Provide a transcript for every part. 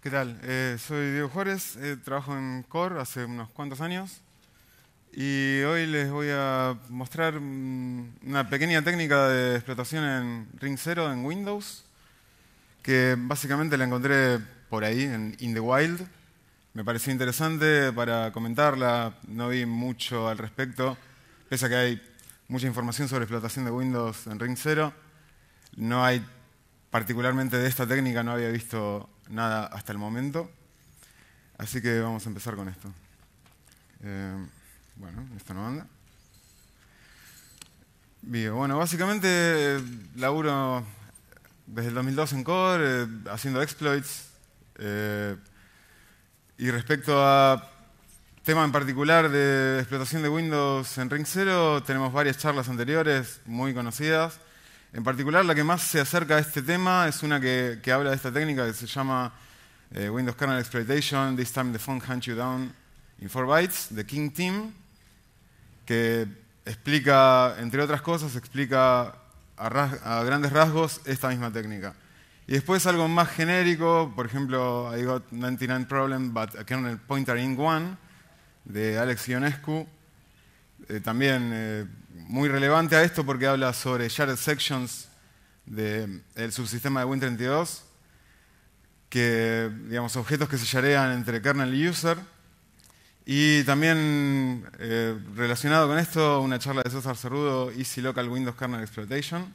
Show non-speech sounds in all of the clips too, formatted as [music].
¿Qué tal? Eh, soy Diego Juárez, eh, trabajo en Core hace unos cuantos años y hoy les voy a mostrar mm, una pequeña técnica de explotación en Ring 0 en Windows que básicamente la encontré por ahí, en In the Wild. Me pareció interesante para comentarla, no vi mucho al respecto, pese a que hay mucha información sobre explotación de Windows en Ring 0, No hay, particularmente de esta técnica, no había visto nada hasta el momento. Así que vamos a empezar con esto. Eh, bueno, esto no anda. Bien, bueno, básicamente eh, laburo desde el 2002 en Core, eh, haciendo exploits. y respecto a tema en particular de explotación de Windows en Ring 0, tenemos varias charlas anteriores muy conocidas. En particular, la que más se acerca a este tema es una que, habla de esta técnica que se llama eh, Windows Kernel Exploitation, This Time the Phone Hunt You Down in 4 Bytes, de King Team, que explica, entre otras cosas, explica a, grandes rasgos esta misma técnica. Y después algo más genérico, por ejemplo, I Got 99 Problem, but a Kernel Pointer in One, de Alex Ionescu, eh, también eh, muy relevante a esto porque habla sobre shared sections del subsistema de Win32, que, digamos, objetos que se sharean entre kernel y user. Y también eh, relacionado con esto, una charla de César Cerrudo, Easy Local Windows Kernel Exploitation.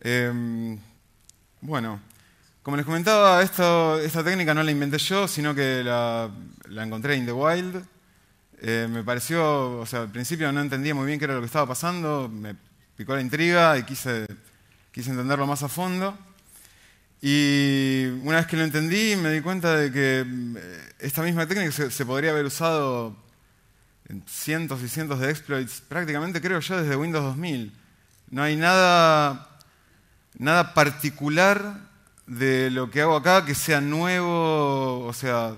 Em, bueno, como les comentaba, esto, esta técnica no la inventé yo, sino que la, la encontré en The Wild. Eh, me pareció, o sea, al principio no entendía muy bien qué era lo que estaba pasando, me picó la intriga y quise, quise entenderlo más a fondo. Y una vez que lo entendí, me di cuenta de que eh, esta misma técnica se, podría haber usado en cientos y cientos de exploits, prácticamente creo yo desde Windows 2000. No hay nada, nada particular de lo que hago acá que sea nuevo, o sea,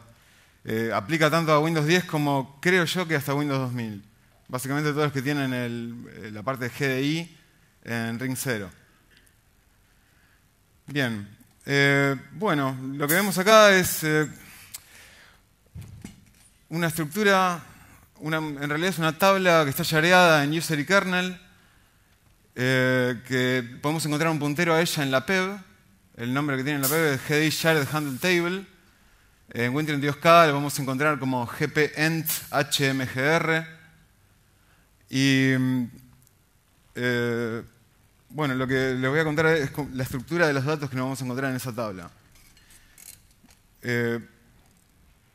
eh, aplica tanto a Windows 10 como creo yo que hasta Windows 2000. Básicamente todos los que tienen eh, la parte de GDI en Ring 0. Bien, eh, bueno, lo que vemos acá es una estructura, en realidad es una tabla que está shareada en user y kernel, que podemos encontrar un puntero a ella en la PEB, el nombre que tiene en la PEB es GDI Shared Handle Table, en Win32K lo vamos a encontrar como gp_ent_hmgr Y mm, eh, bueno, lo que les voy a contar es la estructura de los datos que nos vamos a encontrar en esa tabla. Eh,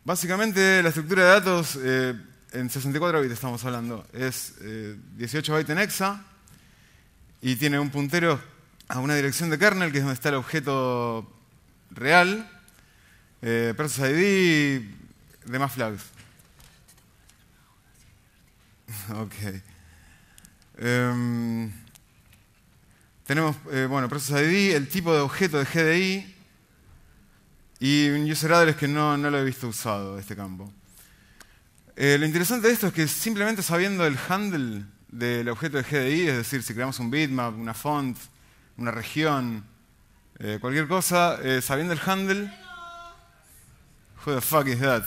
básicamente, la estructura de datos eh, en 64 bits estamos hablando es 18 bytes en hexa y tiene un puntero a una dirección de kernel que es donde está el objeto real eh, Process ID, demás flags. [laughs] ok. Em, tenemos, eh, bueno, Process ID, el tipo de objeto de GDI y un user address que no, lo he visto usado, este campo. Eh, lo interesante de esto es que simplemente sabiendo el handle del objeto de GDI, es decir, si creamos un bitmap, una font, una región, eh, cualquier cosa, sabiendo el handle, Who the fuck is that?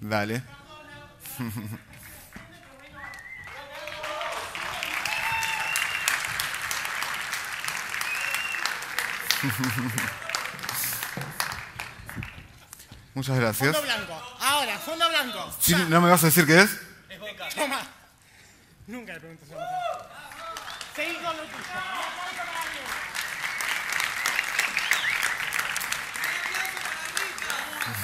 Dale. Muchas gracias. Fondo blanco. Ahora, fondo blanco. Sí, ¿No me vas a decir qué es? Es boca. Toma. Nunca le pregunto eso. Seguí con lo tuyo.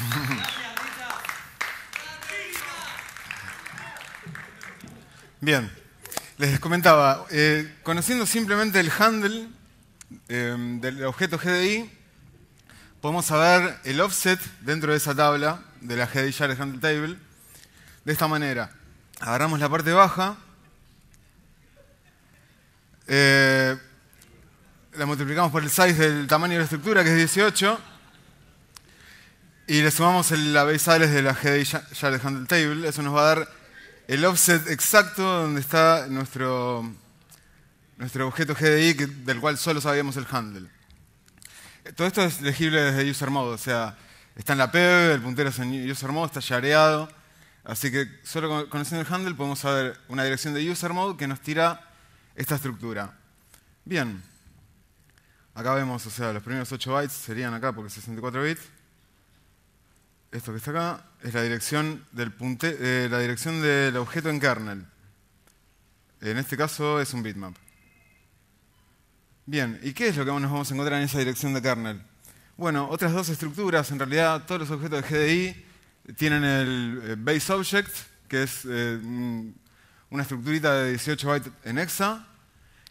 [laughs] Bien, les comentaba, eh, conociendo simplemente el handle em, del objeto GDI, podemos saber el offset dentro de esa tabla de la GDI Share Handle Table de esta manera. Agarramos la parte baja, eh, la multiplicamos por el size del tamaño de la estructura, que es 18, y le sumamos el, la base de la GDI Shared Handle Table. Eso nos va a dar el offset exacto donde está nuestro, nuestro objeto GDI del cual solo sabíamos el handle. Todo esto es legible desde user mode, o sea, está en la PEB, el puntero es en user mode, está shareado. Así que solo conociendo el handle podemos saber una dirección de user mode que nos tira esta estructura. Bien. Acá vemos, o sea, los primeros 8 bytes serían acá porque es 64 bits esto que está acá es la dirección del, punte, eh, la dirección del objeto en kernel. En este caso es un bitmap. Bien, ¿y qué es lo que nos vamos a encontrar en esa dirección de kernel? Bueno, otras dos estructuras, en realidad todos los objetos de GDI tienen el eh, base object, que es eh, una estructurita de 18 bytes en hexa,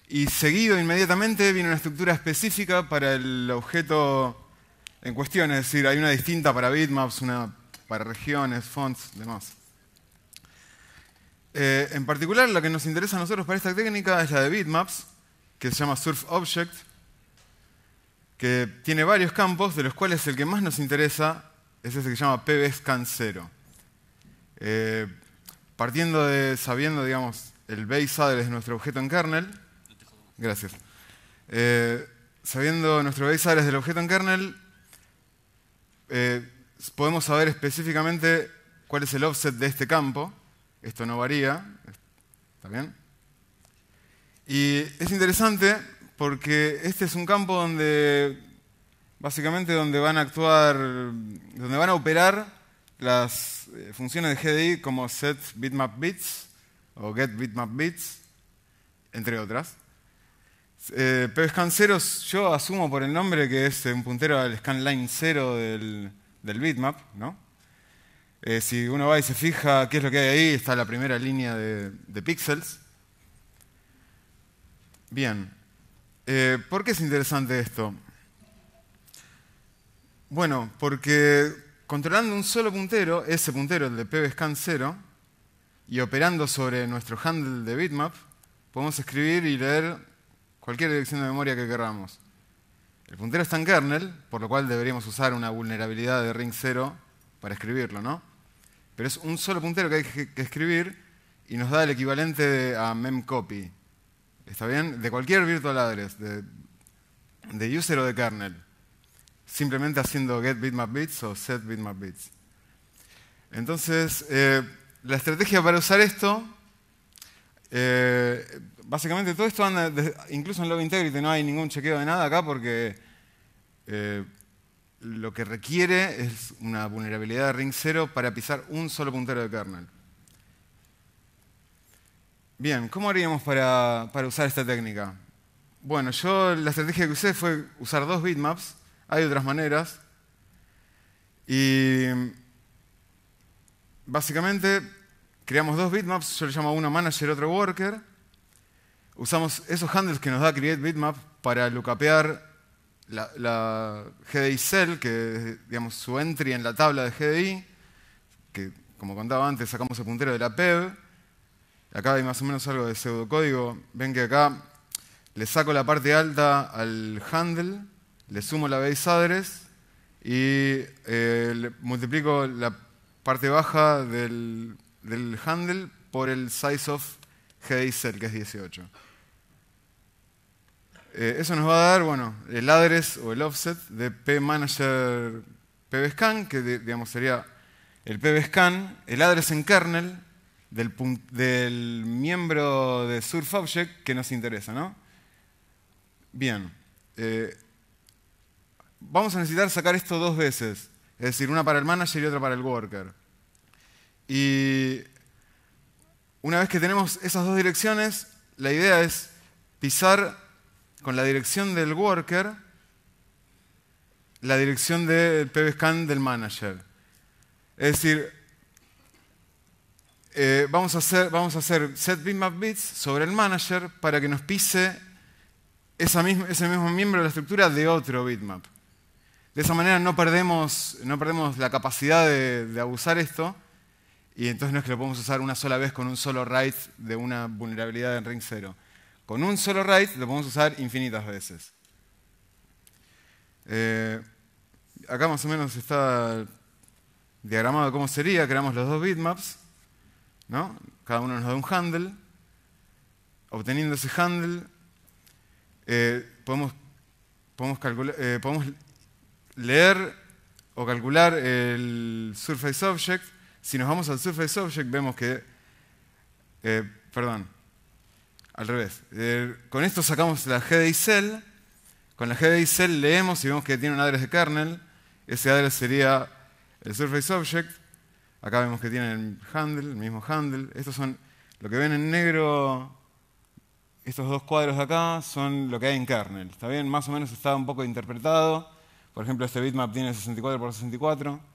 y seguido inmediatamente viene una estructura específica para el objeto en cuestión, es decir, hay una distinta para bitmaps, una para regiones, fonts, demás. Eh, en particular, lo que nos interesa a nosotros para esta técnica es la de bitmaps, que se llama Surf Object, que tiene varios campos, de los cuales el que más nos interesa es ese que se llama PBScan 0. Eh, partiendo de, sabiendo, digamos, el base address de nuestro objeto en kernel, gracias. Eh, sabiendo nuestro base address del objeto en kernel, eh, podemos saber específicamente cuál es el offset de este campo. Esto no varía, ¿está bien? Y es interesante porque este es un campo donde, básicamente, donde van a actuar, donde van a operar las eh, funciones de GDI como setBitmapBits o getBitmapBits, entre otras. Eh, 0 yo asumo por el nombre que es un puntero al scanline 0 del, bitmap, eh, si uno va y se fija qué es lo que hay ahí, está la primera línea de, de píxeles. Bien, eh, ¿por qué es interesante esto? Bueno, porque controlando un solo puntero, ese puntero, el de pbscan 0, y operando sobre nuestro handle de bitmap, podemos escribir y leer cualquier dirección de memoria que queramos. El puntero está en kernel, por lo cual deberíamos usar una vulnerabilidad de ring 0 para escribirlo, ¿no? Pero es un solo puntero que hay que escribir y nos da el equivalente de, a memcopy. ¿Está bien? De cualquier virtual address, de, user o de kernel. Simplemente haciendo get bitmap bits o set bitmap bits. Entonces, eh, la estrategia para usar esto eh, básicamente todo esto anda, incluso en Love Integrity no hay ningún chequeo de nada acá porque eh, lo que requiere es una vulnerabilidad de ring cero para pisar un solo puntero de kernel. Bien, ¿cómo haríamos para, para usar esta técnica? Bueno, yo la estrategia que usé fue usar dos bitmaps, hay otras maneras, y básicamente creamos dos bitmaps, yo le llamo a una manager, otro worker. Usamos esos handles que nos da create bitmap para lookupear la, la, GDI cell, que digamos su entry en la tabla de GDI, que como contaba antes sacamos el puntero de la PEB. Acá hay más o menos algo de pseudocódigo. Ven que acá le saco la parte alta al handle, le sumo la base address y eh, multiplico la parte baja del del handle por el size of gdisel, que es 18. Eh, eso nos va a dar, bueno, el address o el offset de pmanager pbscan, que digamos sería el pbscan, el address en kernel del, del miembro de surfObject que nos interesa, ¿no? Bien. Eh, vamos a necesitar sacar esto dos veces. Es decir, una para el manager y otra para el worker. Y una vez que tenemos esas dos direcciones, la idea es pisar con la dirección del worker la dirección del PBScan del manager. Es decir, eh, vamos, a hacer, vamos set bitmap bits sobre el manager para que nos pise ese mismo miembro de la estructura de otro bitmap. De esa manera no perdemos, la capacidad de abusar esto, y entonces no es que lo podemos usar una sola vez con un solo write de una vulnerabilidad en ring 0. Con un solo write lo podemos usar infinitas veces. Eh, acá más o menos está diagramado cómo sería. Creamos los dos bitmaps. ¿no? Cada uno nos da un handle. Obteniendo ese handle, eh, podemos, eh, podemos leer o calcular el surface object si nos vamos al surface object, vemos que, eh, perdón, al revés. Eh, con esto sacamos la GDI cell. Con la GDI cell leemos y vemos que tiene un address de kernel. Ese address sería el surface object. Acá vemos que tiene el handle, el mismo handle. Estos son, lo que ven en negro, estos dos cuadros de acá, son lo que hay en kernel. ¿Está bien? Más o menos está un poco interpretado. Por ejemplo, este bitmap tiene 64 por 64.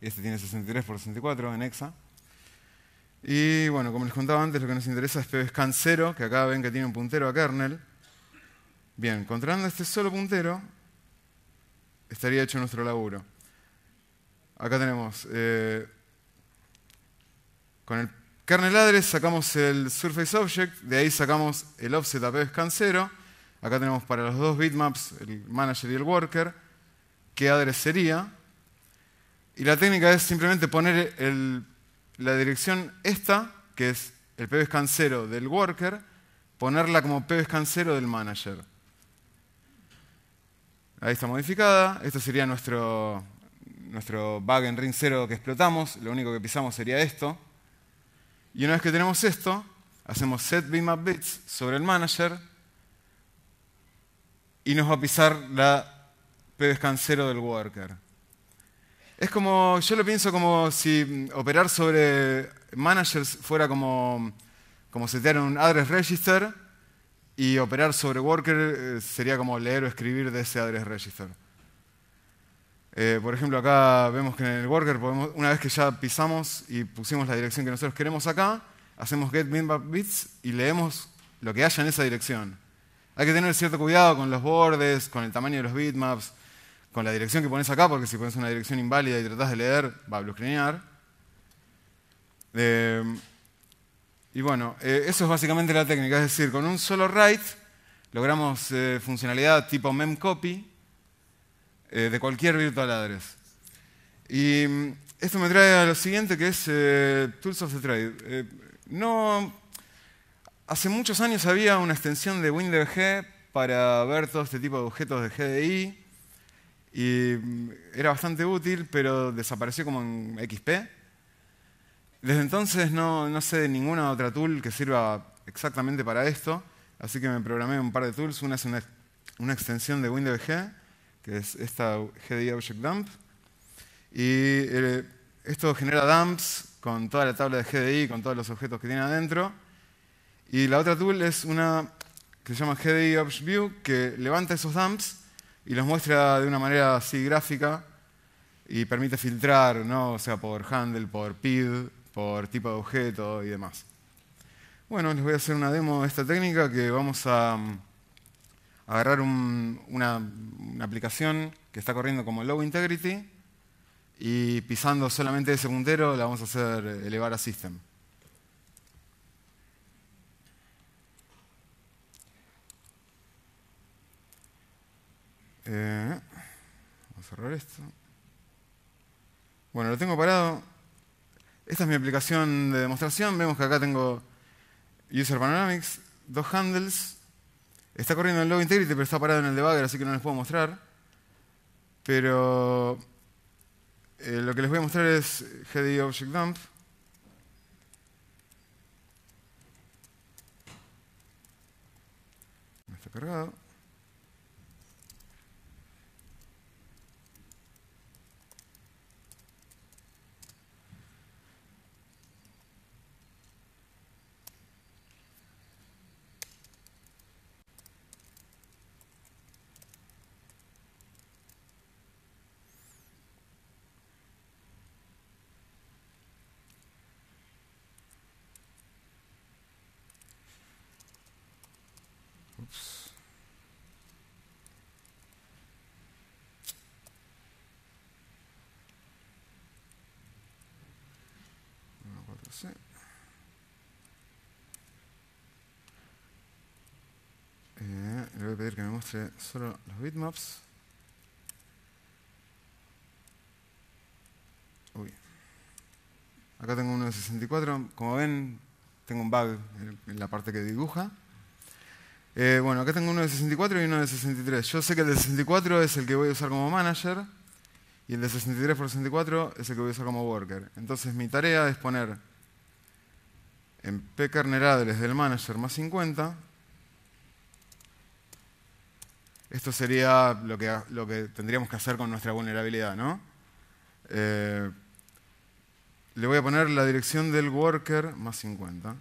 Este tiene 63 por 64 en hexa. Y bueno, como les contaba antes, lo que nos interesa es PBScan 0, que acá ven que tiene un puntero a kernel. Bien, encontrando este solo puntero, estaría hecho nuestro laburo. Acá tenemos, eh, con el kernel address sacamos el surface object, de ahí sacamos el offset a PBScan 0. Acá tenemos para los dos bitmaps, el manager y el worker, qué address sería. Y la técnica es simplemente poner la dirección esta, que es el pvscan0 del worker, ponerla como PBS 0 del manager. Ahí está modificada. Esto sería nuestro, nuestro bug en ring 0 que explotamos. Lo único que pisamos sería esto. Y una vez que tenemos esto, hacemos set bitmap bits sobre el manager y nos va a pisar la pvscan0 del worker. Es como, yo lo pienso como si mm, operar sobre managers fuera como, como setear un address register y operar sobre worker eh, sería como leer o escribir de ese address register. Eh, por ejemplo, acá vemos que en el worker, podemos, una vez que ya pisamos y pusimos la dirección que nosotros queremos acá, hacemos get bitmap bits y leemos lo que haya en esa dirección. Hay que tener cierto cuidado con los bordes, con el tamaño de los bitmaps, con la dirección que pones acá, porque si pones una dirección inválida y tratás de leer, va a bloquear. Eh, y bueno, eh, eso es básicamente la técnica, es decir, con un solo write logramos eh, funcionalidad tipo memcopy de cualquier virtual address. Y mm, esto me trae a lo siguiente que es Tools of the Trade. no, hace muchos años había una extensión de WinDBG para ver todo este tipo de objetos de GDI. Y mm, era bastante útil, pero desapareció como en XP. Desde entonces no, no sé de ninguna otra tool que sirva exactamente para esto, así que me programé un par de tools. Una es una, una extensión de Windows G, que es esta GDI Object Dump. Y eh, esto genera dumps con toda la tabla de GDI, con todos los objetos que tiene adentro. Y la otra tool es una que se llama GDI Object View, que levanta esos dumps y los muestra de una manera así gráfica y permite filtrar, ¿no? O sea, por handle, por PID, por tipo de objeto y demás. Bueno, les voy a hacer una demo de esta técnica que vamos a, mm, agarrar una, una aplicación que está corriendo como Low Integrity y pisando solamente ese puntero la vamos a hacer elevar a System. Eh, vamos a cerrar esto. Bueno, lo tengo parado. Esta es mi aplicación de demostración. Vemos que acá tengo User Panoramics, dos handles. Está corriendo el Log Integrity, pero está parado en el debugger, así que no les puedo mostrar. Pero eh, lo que les voy a mostrar es GDI Object Dump. está cargado. Eh, le voy a pedir que me muestre solo los bitmaps. Acá tengo uno de 64. Como ven, tengo un bug en la parte que dibuja. Eh, bueno, acá tengo uno de 64 y uno de 63. Yo sé que el de 64 es el que voy a usar como manager y el de 63 por 64 es el que voy a usar como worker. Entonces mi tarea es poner en P del manager más 50. Esto sería lo que, lo que tendríamos que hacer con nuestra vulnerabilidad, ¿no? Eh, le voy a poner la dirección del worker más 50,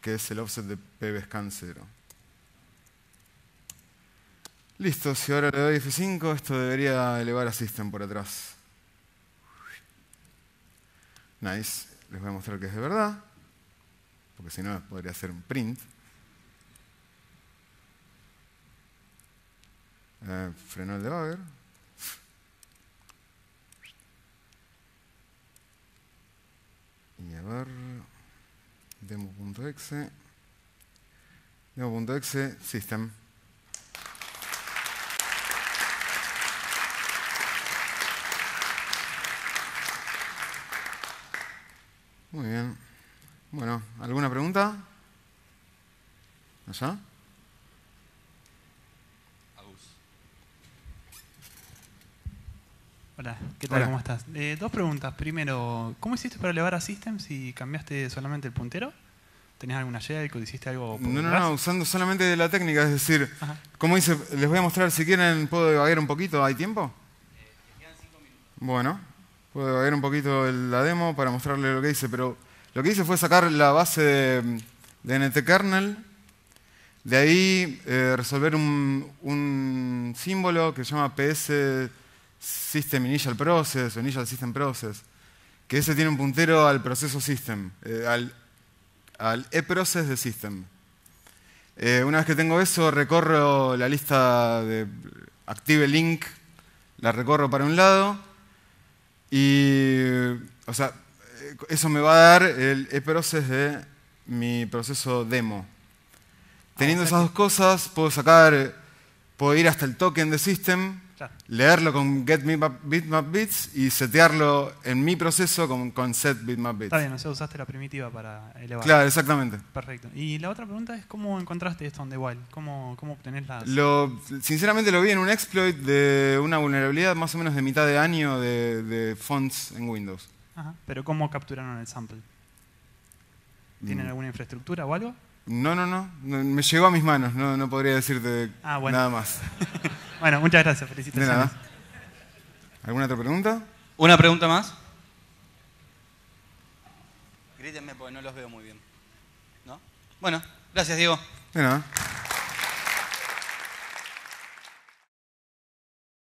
que es el offset de pbscan 0. Listo, si ahora le doy F5, esto debería elevar a system por atrás. Nice. Les voy a mostrar que es de verdad, porque si no podría ser un print. Eh, frenó el debugger. Y a ver, demo.exe. Demo.exe, system. Muy bien. Bueno, ¿alguna pregunta? ¿Allá? Hola, ¿qué tal? ¿Cómo estás? Eh, dos preguntas. Primero, ¿cómo hiciste para elevar a Systems y cambiaste solamente el puntero? ¿Tenías alguna idea o hiciste algo? no, no, no, usando solamente la técnica, es decir, ¿cómo hice? les voy a mostrar si quieren, puedo devagar un poquito, ¿hay tiempo? quedan eh, cinco minutos. Bueno. Puedo ver un poquito la demo para mostrarle lo que hice, pero lo que hice fue sacar la base de, de ntkernel, de ahí eh, resolver un, símbolo que se llama ps system initial process o initial process, que ese tiene un puntero al proceso system, eh, al, al de system. Eh, una vez que tengo eso, recorro la lista de active link, la recorro para un lado, y, o sea, eso me va a dar el e-process de mi proceso demo. Teniendo ah, esas dos cosas, puedo sacar, puedo ir hasta el token de system Leerlo con Get Bitmap y setearlo en mi proceso con, con Set Está bien, o sea, usaste la primitiva para elevar. Claro, exactamente. Perfecto. Y la otra pregunta es, ¿cómo encontraste esto en The Wild? ¿Cómo, cómo obtenés la... Lo, sinceramente lo vi en un exploit de una vulnerabilidad más o menos de mitad de año de, fonts en Windows. Ajá. Pero ¿cómo capturaron el sample? ¿Tienen mm. alguna infraestructura o algo? No, no, no, Me llegó a mis manos, no, podría decirte ah, nada más. [laughs] bueno, muchas gracias, felicitaciones. De nada. ¿Alguna otra pregunta? ¿Una pregunta más? Grítenme porque no los veo muy bien. Bueno, gracias, Diego. De